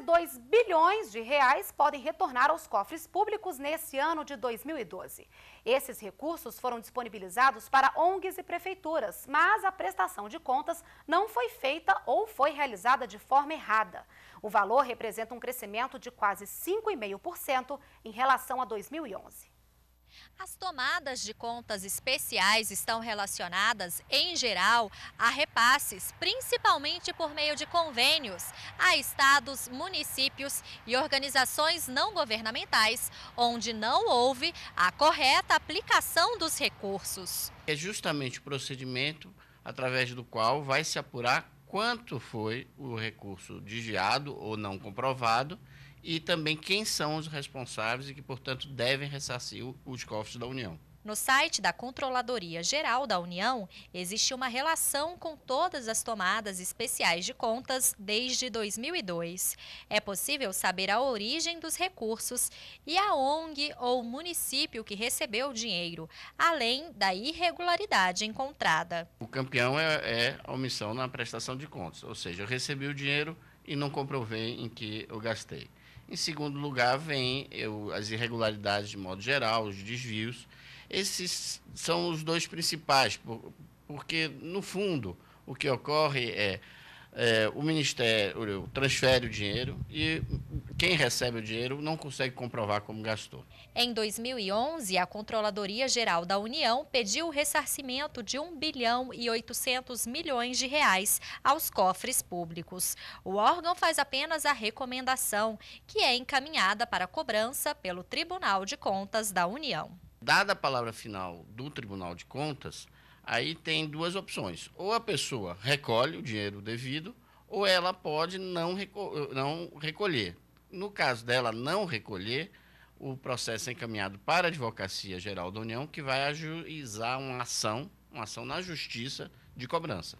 2 bilhões de reais podem retornar aos cofres públicos nesse ano de 2012. Esses recursos foram disponibilizados para ONGs e prefeituras, mas a prestação de contas não foi feita ou foi realizada de forma errada. O valor representa um crescimento de quase 5,5% em relação a 2011. As tomadas de contas especiais estão relacionadas, em geral, a repasses, principalmente por meio de convênios a estados, municípios e organizações não governamentais, onde não houve a correta aplicação dos recursos. É justamente o procedimento através do qual vai se apurar quanto foi o recurso desviado ou não comprovado e também quem são os responsáveis e que, portanto, devem ressarcir os cofres da União. No site da Controladoria Geral da União, existe uma relação com todas as tomadas especiais de contas desde 2002. É possível saber a origem dos recursos e a ONG ou município que recebeu o dinheiro, além da irregularidade encontrada. O campeão é, é a omissão na prestação de contas, ou seja, eu recebi o dinheiro e não comprovei em que eu gastei. Em segundo lugar, vem eu, as irregularidades de modo geral, os desvios esses são os dois principais, porque, no fundo, o que ocorre é, é o Ministério transfere o dinheiro e quem recebe o dinheiro não consegue comprovar como gastou. Em 2011, a Controladoria Geral da União pediu o ressarcimento de 1 bilhão e 800 milhões de reais aos cofres públicos. O órgão faz apenas a recomendação, que é encaminhada para cobrança pelo Tribunal de Contas da União. Dada a palavra final do Tribunal de Contas, aí tem duas opções. Ou a pessoa recolhe o dinheiro devido, ou ela pode não, recolher. Não recolher. No caso dela não recolher, o processo é encaminhado para a Advocacia Geral da União, que vai ajuizar uma ação, uma ação na justiça de cobrança.